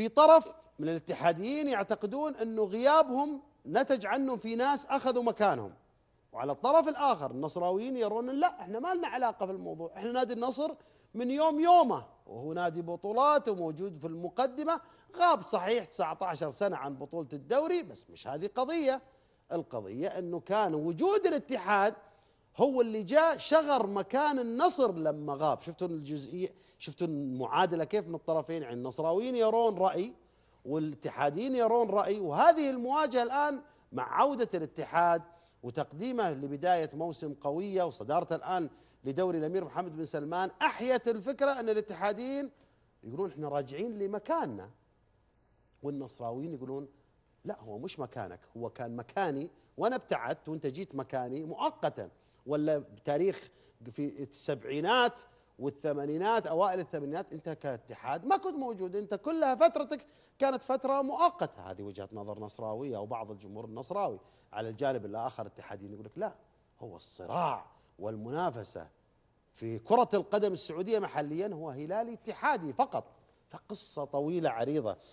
في طرف من الاتحاديين يعتقدون انه غيابهم نتج عنه في ناس اخذوا مكانهم وعلى الطرف الاخر النصراويين يرون لا احنا ما لنا علاقه في الموضوع احنا نادي النصر من يوم يومه وهو نادي بطولات وموجود في المقدمه غاب صحيح 19 سنه عن بطوله الدوري بس مش هذه قضيه القضيه انه كان وجود الاتحاد هو اللي جاء شغر مكان النصر لما غاب شفتوا الجزئيه شفتوا المعادله كيف من الطرفين يعني النصراويين يرون راي والاتحاديين يرون راي وهذه المواجهه الان مع عوده الاتحاد وتقديمه لبدايه موسم قويه وصدارته الان لدوري الامير محمد بن سلمان احيت الفكره ان الاتحاديين يقولون احنا راجعين لمكاننا والنصراويين يقولون لا هو مش مكانك هو كان مكاني وانا ابتعدت وانت جيت مكاني مؤقتا ولا بتاريخ في السبعينات والثمانينات اوائل الثمانينات انت كاتحاد ما كنت موجود انت كلها فترتك كانت فتره مؤقته هذه وجهه نظر نصراويه او بعض الجمهور النصراوي على الجانب الاخر الاتحاديين يقول لك لا هو الصراع والمنافسه في كره القدم السعوديه محليا هو هلالي اتحادي فقط فقصه طويله عريضه